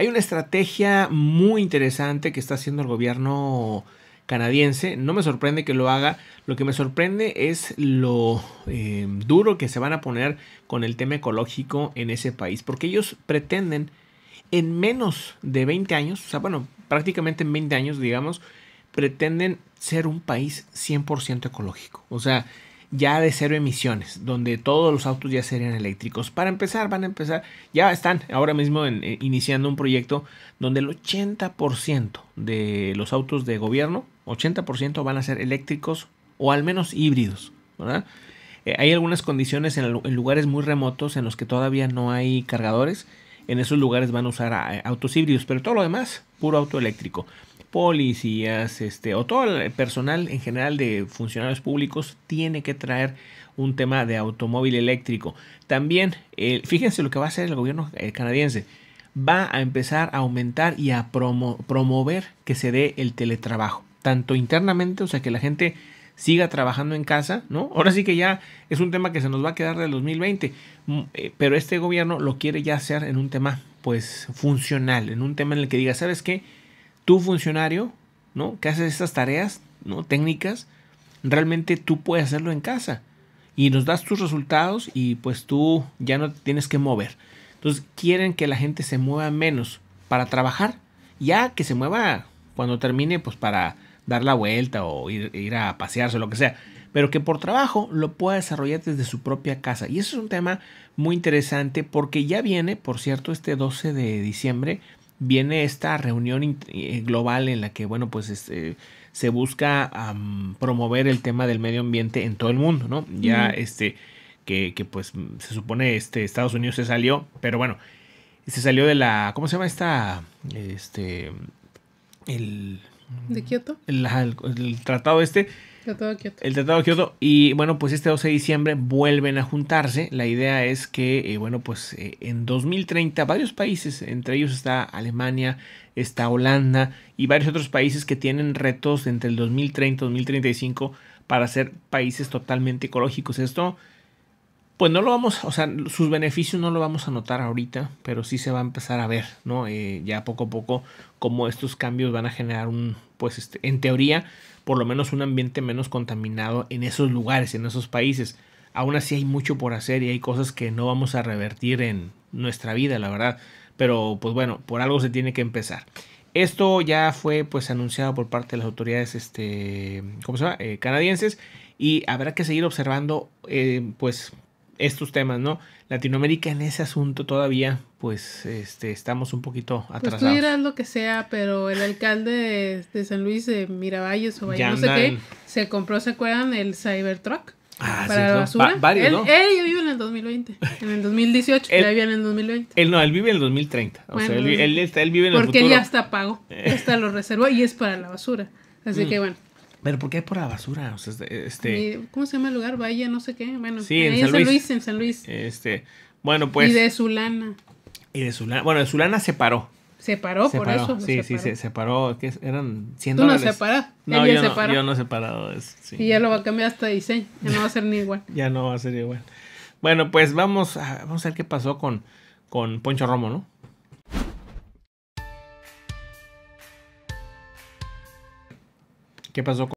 Hay una estrategia muy interesante que está haciendo el gobierno canadiense. No me sorprende que lo haga. Lo que me sorprende es lo em, duro que se van a poner con el tema ecológico en ese país. Porque ellos pretenden en menos de 20 años, o sea, bueno, prácticamente en 20 años, digamos, pretenden ser un país 100% ecológico. O sea, ya de cero emisiones, donde todos los autos ya serían eléctricos. Para empezar, van a empezar, ya están ahora mismo eh, iniciando un proyecto donde el 80% de los autos de gobierno, 80% van a ser eléctricos o al menos híbridos, eh, hay algunas condiciones en, lugares muy remotos en los que todavía no hay cargadores. En esos lugares van a usar eh, autos híbridos, pero todo lo demás, puro auto eléctrico policías, este, o todo el personal en general de funcionarios públicos tiene que traer un tema de automóvil eléctrico. También, eh, fíjense lo que va a hacer el gobierno eh, canadiense. Va a empezar a aumentar y a promover que se dé el teletrabajo, tanto internamente, o sea, que la gente siga trabajando en casa, ¿no? Ahora sí que ya es un tema que se nos va a quedar del 2020, mm, eh, pero este gobierno lo quiere ya hacer en un tema, pues, funcional, en un tema en el que diga, ¿sabes qué? tu funcionario, ¿no? Que haces estas tareas, ¿no? Técnicas, realmente tú puedes hacerlo en casa y nos das tus resultados y pues tú ya no tienes que mover. Entonces quieren que la gente se mueva menos para trabajar, ya que se mueva cuando termine pues para dar la vuelta o ir, ir a pasearse o lo que sea, pero que por trabajo lo pueda desarrollar desde su propia casa. Y eso es un tema muy interesante porque ya viene, por cierto, este 12 de diciembre viene esta reunión eh, global en la que, bueno, pues este, se busca promover el tema del medio ambiente en todo el mundo, ¿no? Ya este, que, que, pues se supone este Estados Unidos se salió, pero bueno, se salió de la, ¿cómo se llama esta? Este, el... ¿De Kioto? El, el tratado este Tratado de Kioto. El Tratado de Kioto. Y bueno, pues este 12 de diciembre vuelven a juntarse. La idea es que, eh, bueno, pues eh, en 2030 varios países, entre ellos está Alemania, está Holanda y varios otros países que tienen retos entre el 2030 y 2035 para ser países totalmente ecológicos. Esto pues no lo vamos, o sea, sus beneficios no lo vamos a notar ahorita, pero sí se va a empezar a ver, ¿no? Eh, ya poco a poco cómo estos cambios van a generar un, pues, este, en teoría, por lo menos un ambiente menos contaminado en esos lugares, en esos países. Aún así hay mucho por hacer y hay cosas que no vamos a revertir en nuestra vida, la verdad. Pero pues bueno, por algo se tiene que empezar. Esto ya fue pues anunciado por parte de las autoridades este, ¿cómo se llama? Eh, canadienses y habrá que seguir observando eh, pues estos temas, ¿no? Latinoamérica en ese asunto todavía, pues este, estamos un poquito atrasados. Pues tú dirás lo que sea, pero el alcalde de, San Luis de Miravalles o Valle, no sé qué, se compró, ¿se acuerdan? El Cybertruck. Ah, para la basura. varios, él, ¿no? él, vive en el 2020. En el 2018. él, vive en el 2020. él no, él vive en el 2030. o sea, él, él, él, vive en el porque futuro. Porque ya está pago. está lo reservó y es para la basura. Así que mm. bueno. Pero ¿por qué por la basura? O sea, este... ¿Cómo se llama el lugar? Valle, no sé qué. Bueno, sí, en, San Luis. en San Luis. Este, bueno, pues... Y de Sulana Y de Zulana. Bueno, de Sulana se paró. Se paró por eso. sí, sí, se separó. eran 100 Tú no se Separa. No, yo no, yo no he separado Y ya lo va a cambiar hasta diseño. Ya no va a ser ni igual. ya no va a ser igual. Bueno, pues vamos a, vamos a ver qué pasó con, con Poncho Romo, ¿no? ¿Qué pasó con